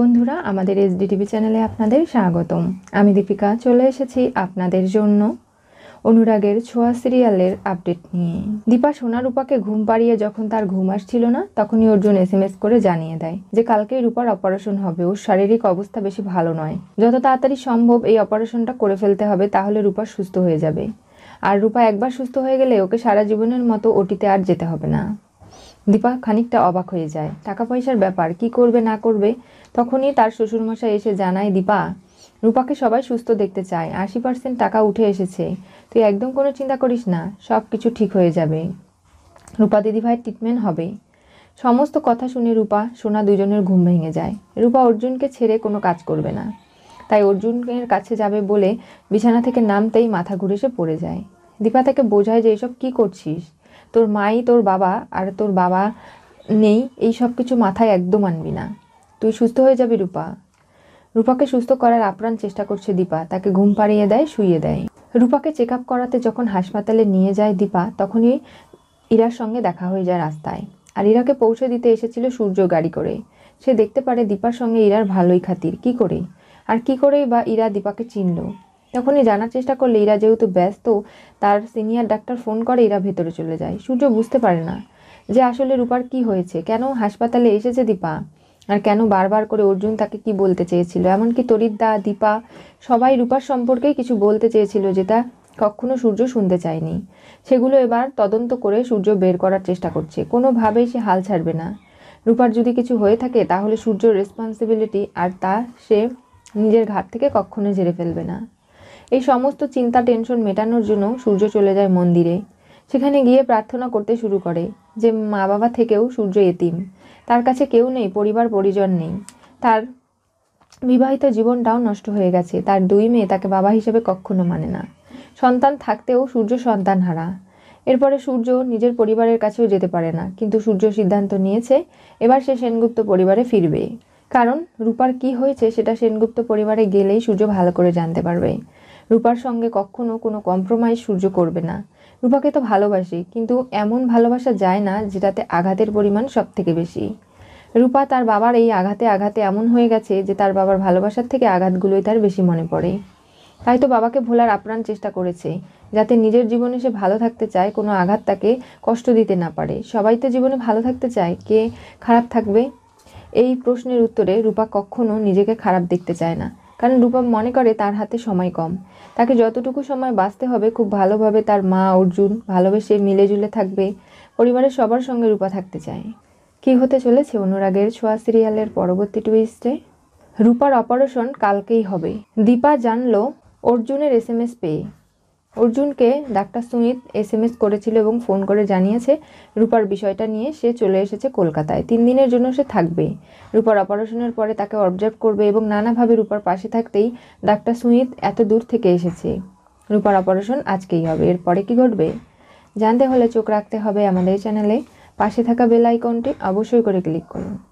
বন্ধুরা আমাদের এসডিটিভি চ্যানেলে আপনাদের স্বাগতম আমি দীপিকা চলে এসেছি আপনাদের জন্য অনুরাগের ছোঁয়া সিরিয়ালের আপডেট নিয়ে দীপা সোনা রূপাকে ঘুম পাড়িয়ে যখন তার ঘুম আসছিল না তখনই অর্জুন এস এম এস করে জানিয়ে দেয় যে কালকেই রূপার অপারেশন হবে ওর শারীরিক অবস্থা বেশি ভালো নয় যত তাড়াতাড়ি সম্ভব এই অপারেশনটা করে ফেলতে হবে তাহলে রূপা সুস্থ হয়ে যাবে আর রূপা একবার সুস্থ হয়ে গেলে ওকে সারা জীবনের মতো ওটিতে আর যেতে হবে না দীপা খানিকটা অবাক হয়ে যায় টাকা পয়সার ব্যাপার কি করবে না করবে তখনই তার শ্বশুরমশাই এসে জানায় দীপা রূপাকে সবাই সুস্থ দেখতে চায় আশি পার্সেন্ট টাকা উঠে এসেছে তুই একদম কোনো চিন্তা করিস না সব কিছু ঠিক হয়ে যাবে রূপা দিদিভাইয়ের ট্রিটমেন্ট হবে সমস্ত কথা শুনে রূপা সোনা দুজনের ঘুম ভেঙে যায় রূপা অর্জুনকে ছেড়ে কোনো কাজ করবে না তাই অর্জুনের কাছে যাবে বলে বিছানা থেকে নামতেই মাথা ঘুরে সে পড়ে যায় দীপা তাকে বোঝায় যে এসব কী করছিস তোর মাই তোর বাবা আর তোর বাবা নেই এই সব কিছু মাথায় একদম আনবি না তুই সুস্থ হয়ে যাবি রূপা রূপাকে সুস্থ করার আপ্রাণ চেষ্টা করছে দীপা তাকে ঘুম পাড়িয়ে দেয় শুইয়ে দেয় রূপাকে চেক আপ করাতে যখন হাসপাতালে নিয়ে যায় দীপা তখনই ইরার সঙ্গে দেখা হয়ে যায় রাস্তায় আর ইরাকে পৌঁছে দিতে এসেছিল সূর্য গাড়ি করে সে দেখতে পারে দীপার সঙ্গে ইরার ভালোই খাতির কি করে আর কি করেই বা ইরা দীপাকে চিনল তখনই জানার চেষ্টা করলে ইরা যেহেতু ব্যস্ত তার সিনিয়র ডাক্তার ফোন করে ইরা ভেতরে চলে যায় সূর্য বুঝতে পারে না যে আসলে রূপার কি হয়েছে কেন হাসপাতালে এসেছে দীপা আর কেন বারবার করে অর্জুন তাকে কি বলতে চেয়েছিল এমনকি তরিদ্দা দীপা সবাই রূপার সম্পর্কেই কিছু বলতে চেয়েছিল যেটা কখনো সূর্য শুনতে চায়নি সেগুলো এবার তদন্ত করে সূর্য বের করার চেষ্টা করছে কোনোভাবেই সে হাল ছাড়বে না রূপার যদি কিছু হয়ে থাকে তাহলে সূর্যর রেসপন্সিবিলিটি আর তা সে নিজের ঘাট থেকে কখনো ঝেড়ে ফেলবে না এই সমস্ত চিন্তা টেনশন মেটানোর জন্য সূর্য চলে যায় মন্দিরে সেখানে গিয়ে প্রার্থনা করতে শুরু করে যে মা বাবা থেকেও সূর্য এতিম তার কাছে কেউ নেই পরিবার পরিজন নেই তার বিবাহিত জীবনটাও নষ্ট হয়ে গেছে তার দুই মেয়ে তাকে বাবা হিসেবে কখনো মানে না সন্তান থাকতেও সূর্য সন্তান হারা এরপরে সূর্য নিজের পরিবারের কাছেও যেতে পারে না কিন্তু সূর্য সিদ্ধান্ত নিয়েছে এবার সে সেনগুপ্ত পরিবারে ফিরবে কারণ রূপার কি হয়েছে সেটা সেনগুপ্ত পরিবারে গেলেই সূর্য ভালো করে জানতে পারবে রূপার সঙ্গে কখনো কোনো কম্প্রোমাইজ সূর্য করবে না রূপাকে তো ভালোবাসে কিন্তু এমন ভালোবাসা যায় না যেটাতে আঘাতের পরিমাণ সব থেকে বেশি রূপা তার বাবার এই আঘাতে আঘাতে এমন হয়ে গেছে যে তার বাবার ভালোবাসার থেকে আঘাতগুলোই তার বেশি মনে পড়ে তাই তো বাবাকে ভোলার আপ্রাণ চেষ্টা করেছে যাতে নিজের জীবনে সে ভালো থাকতে চায় কোনো আঘাত তাকে কষ্ট দিতে না পারে সবাই তো জীবনে ভালো থাকতে চায় কে খারাপ থাকবে এই প্রশ্নের উত্তরে রূপা কখনো নিজেকে খারাপ দেখতে চায় না কারণ রূপা মনে করে তার হাতে সময় কম তাকে যতটুকু সময় বাঁচতে হবে খুব ভালোভাবে তার মা অর্জুন ভালোবেসে মিলেজুলে থাকবে পরিবারের সবার সঙ্গে রূপা থাকতে চায় কি হতে চলেছে অনুরাগের ছোঁয়া সিরিয়ালের পরবর্তী টুইস্টে রূপার অপারেশন কালকেই হবে দীপা জানল অর্জুনের এস এম এস পেয়ে অর্জুনকে ডাক্তার সুমিত এস করেছিল এবং ফোন করে জানিয়েছে রূপার বিষয়টা নিয়ে সে চলে এসেছে কলকাতায় তিন দিনের জন্য সে থাকবে রূপার অপারেশনের পরে তাকে অবজার্ভ করবে এবং নানাভাবে রূপার পাশে থাকতেই ডাক্তার সুমিত এত দূর থেকে এসেছে রূপার অপারেশন আজকেই হবে এরপরে কি ঘটবে জানতে হলে চোখ রাখতে হবে আমাদের চ্যানেলে পাশে থাকা বেল আইকনটি অবশ্যই করে ক্লিক করুন